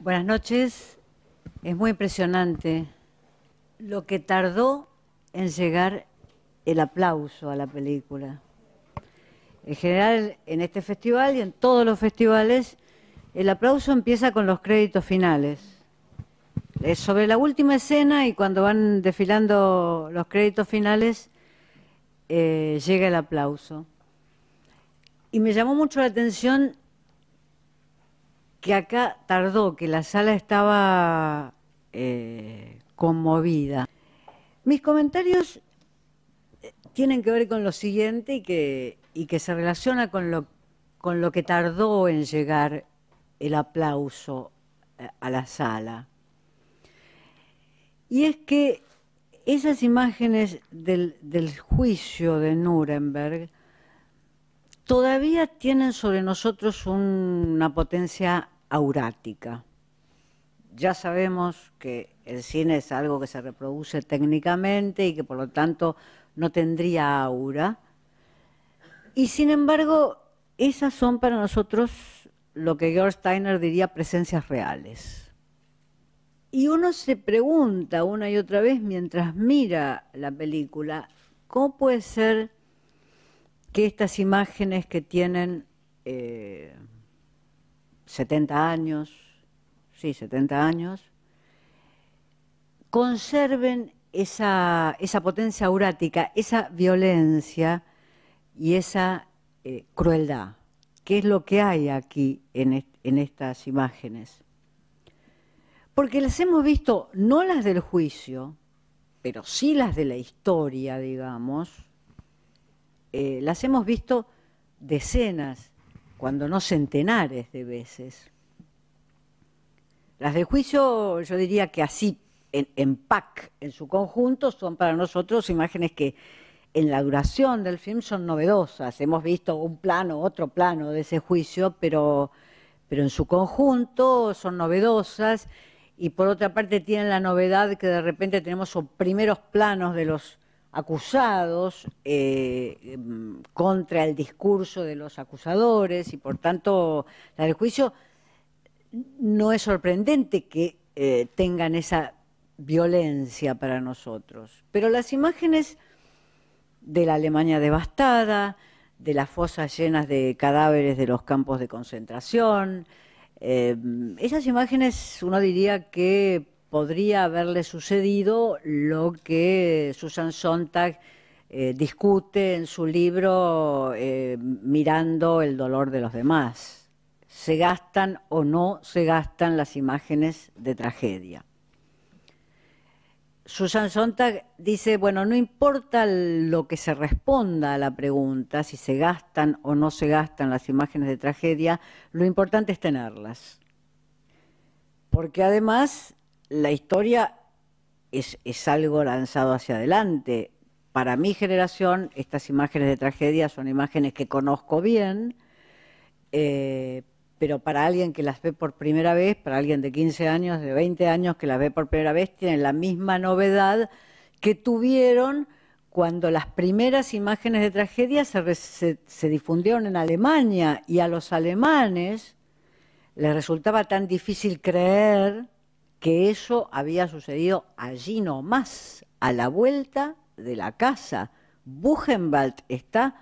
Buenas noches. Es muy impresionante lo que tardó en llegar el aplauso a la película. En general, en este festival y en todos los festivales, el aplauso empieza con los créditos finales. Es sobre la última escena y cuando van desfilando los créditos finales, eh, llega el aplauso. Y me llamó mucho la atención que acá tardó, que la sala estaba eh, conmovida. Mis comentarios eh, tienen que ver con lo siguiente y que, y que se relaciona con lo, con lo que tardó en llegar el aplauso eh, a la sala. Y es que esas imágenes del, del juicio de Nuremberg todavía tienen sobre nosotros una potencia aurática. Ya sabemos que el cine es algo que se reproduce técnicamente y que por lo tanto no tendría aura. Y sin embargo, esas son para nosotros lo que George Steiner diría presencias reales. Y uno se pregunta una y otra vez mientras mira la película, ¿cómo puede ser que estas imágenes que tienen 70 eh, años, sí, 70 años, conserven esa, potencia aurática, esa violencia y esa eh, crueldad, que es lo que hay aquí en estas imágenes. Porque las hemos visto, no las del juicio, pero sí las de la historia, digamos, eh, las hemos visto decenas, cuando no centenares de veces. Las de juicio, yo diría que así, en, en pack, en su conjunto, son para nosotros imágenes que en la duración del film son novedosas. Hemos visto un plano, otro plano de ese juicio, pero, pero en su conjunto son novedosas y por otra parte tienen la novedad que de repente tenemos primeros planos de los acusados eh, contra el discurso de los acusadores y por tanto la del juicio no es sorprendente que eh, tengan esa violencia para nosotros. Pero las imágenes de la Alemania devastada, de las fosas llenas de cadáveres de los campos de concentración, eh, esas imágenes uno diría que podría haberle sucedido lo que Susan Sontag eh, discute en su libro eh, Mirando el dolor de los demás. ¿Se gastan o no se gastan las imágenes de tragedia? Susan Sontag dice, bueno, no importa lo que se responda a la pregunta, si se gastan o no se gastan las imágenes de tragedia, lo importante es tenerlas. Porque además la historia es, algo lanzado hacia adelante. Para mi generación, estas imágenes de tragedia son imágenes que conozco bien, eh, pero para alguien que las ve por primera vez, para alguien de 15 años, de 20 años que las ve por primera vez, tienen la misma novedad que tuvieron cuando las primeras imágenes de tragedia se, difundieron en Alemania y a los alemanes les resultaba tan difícil creer que eso había sucedido allí nomás, a la vuelta de la casa. Buchenwald está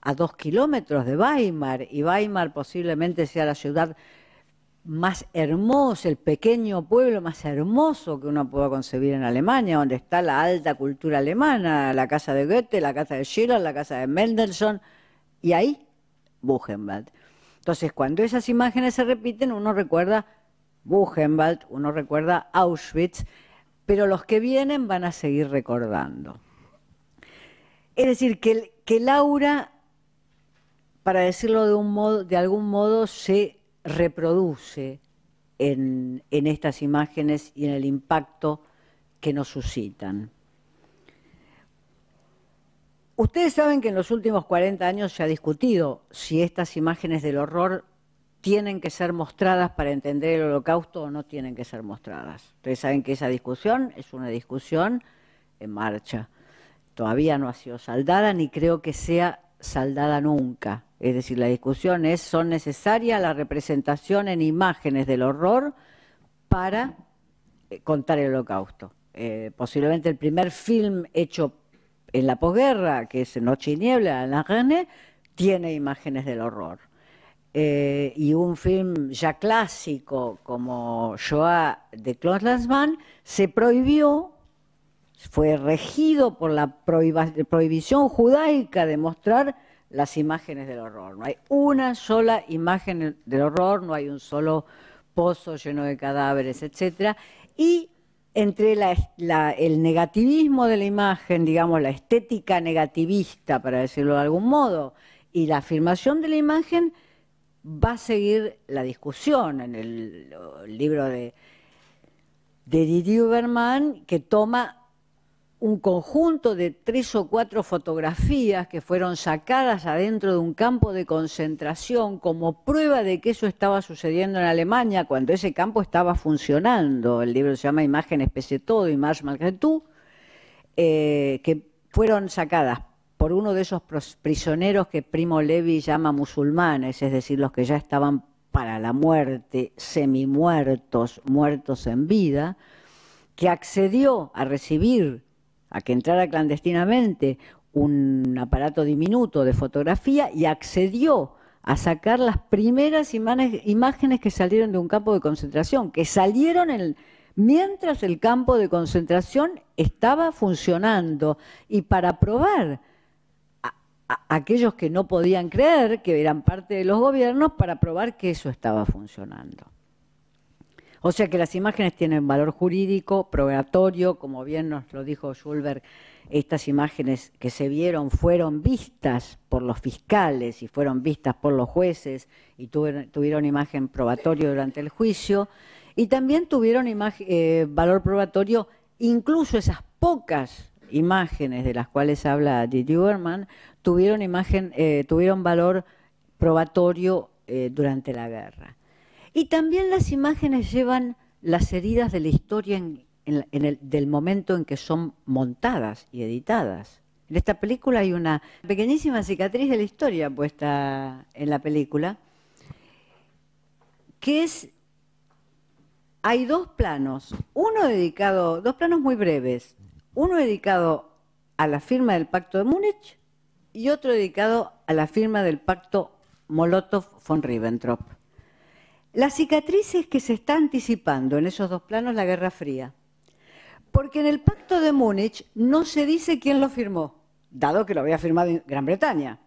a dos kilómetros de Weimar y Weimar posiblemente sea la ciudad más hermosa, el pequeño pueblo más hermoso que uno pueda concebir en Alemania, donde está la alta cultura alemana, la casa de Goethe, la casa de Schiller, la casa de Mendelssohn, y ahí Buchenwald. Entonces, cuando esas imágenes se repiten, uno recuerda Buchenwald, uno recuerda Auschwitz, pero los que vienen van a seguir recordando. Es decir, que Laura, que para decirlo de, algún modo, se reproduce en, en estas imágenes y en el impacto que nos suscitan. Ustedes saben que en los últimos 40 años se ha discutido si estas imágenes del horror tienen que ser mostradas para entender el holocausto o no tienen que ser mostradas. Ustedes saben que esa discusión es una discusión en marcha. Todavía no ha sido saldada ni creo que sea saldada nunca. Es decir, la discusión es, ¿son necesarias la representación en imágenes del horror para eh, contar el holocausto? Eh, posiblemente el primer film hecho en la posguerra, que es Noche y Niebla, en la tiene imágenes del horror. Eh, y un film ya clásico como Shoah de Klaus Lanzmann, se prohibió, fue regido por la prohibición judaica de mostrar las imágenes del horror. No hay una sola imagen del horror, no hay un solo pozo lleno de cadáveres, etc. Y entre el negativismo de la imagen, digamos, la estética negativista, para decirlo de algún modo, y la afirmación de la imagen, va a seguir la discusión en el, libro de, Didier Berman que toma un conjunto de tres o cuatro fotografías que fueron sacadas adentro de un campo de concentración como prueba de que eso estaba sucediendo en Alemania cuando ese campo estaba funcionando. El libro se llama Imágenes pese todo, más malgré eh, que fueron sacadas por uno de esos prisioneros que Primo Levi llama musulmanes, es decir, los que ya estaban para la muerte, semimuertos, muertos en vida, que accedió a recibir, a que entrara clandestinamente un aparato diminuto de fotografía y accedió a sacar las primeras imágenes que salieron de un campo de concentración, que salieron mientras el campo de concentración estaba funcionando y para probar aquellos que no podían creer que eran parte de los gobiernos para probar que eso estaba funcionando. O sea que las imágenes tienen valor jurídico, probatorio, como bien nos lo dijo Schulberg, estas imágenes que se vieron fueron vistas por los fiscales y fueron vistas por los jueces y tuvieron, imagen probatorio durante el juicio y también tuvieron eh, valor probatorio incluso esas pocas imágenes de las cuales habla Didi tuvieron, imagen, eh, tuvieron valor probatorio eh, durante la guerra. Y también las imágenes llevan las heridas de la historia en, el, del momento en que son montadas y editadas. En esta película hay una pequeñísima cicatriz de la historia puesta en la película, que es, hay dos planos, uno dedicado, dos planos muy breves, uno dedicado a la firma del Pacto de Múnich y otro dedicado a la firma del Pacto Molotov-Von Ribbentrop. cicatriz es que se está anticipando en esos dos planos la Guerra Fría. Porque en el Pacto de Múnich no se dice quién lo firmó, dado que lo había firmado Gran Bretaña.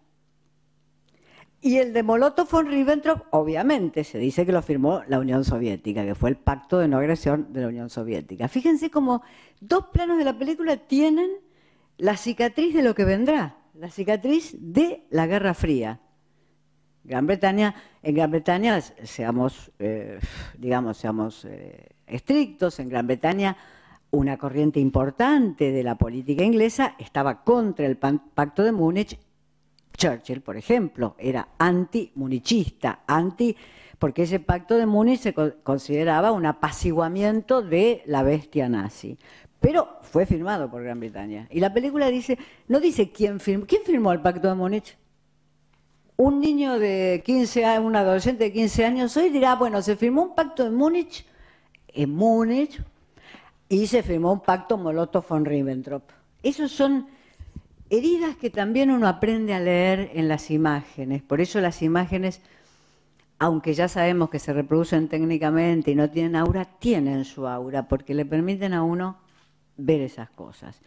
Y el de Molotov-Ribbentrop, obviamente, se dice que lo firmó la Unión Soviética, que fue el pacto de no agresión de la Unión Soviética. Fíjense cómo dos planos de la película tienen la cicatriz de lo que vendrá, la cicatriz de la Guerra Fría. Gran Bretaña, en Gran Bretaña, seamos, eh, digamos, seamos eh, estrictos, en Gran Bretaña una corriente importante de la política inglesa estaba contra el pacto de Múnich Churchill, por ejemplo, era anti-munichista, anti, porque ese pacto de Múnich se consideraba un apaciguamiento de la bestia nazi. Pero fue firmado por Gran Bretaña. Y la película dice, no dice quién firmó, ¿quién firmó el pacto de Múnich? Un niño de 15 años, un adolescente de 15 años hoy dirá, bueno, se firmó un pacto de Múnich en Múnich y se firmó un pacto Molotov-Ribbentrop. Esos son Heridas que también uno aprende a leer en las imágenes. Por eso las imágenes, aunque ya sabemos que se reproducen técnicamente y no tienen aura, tienen su aura, porque le permiten a uno ver esas cosas.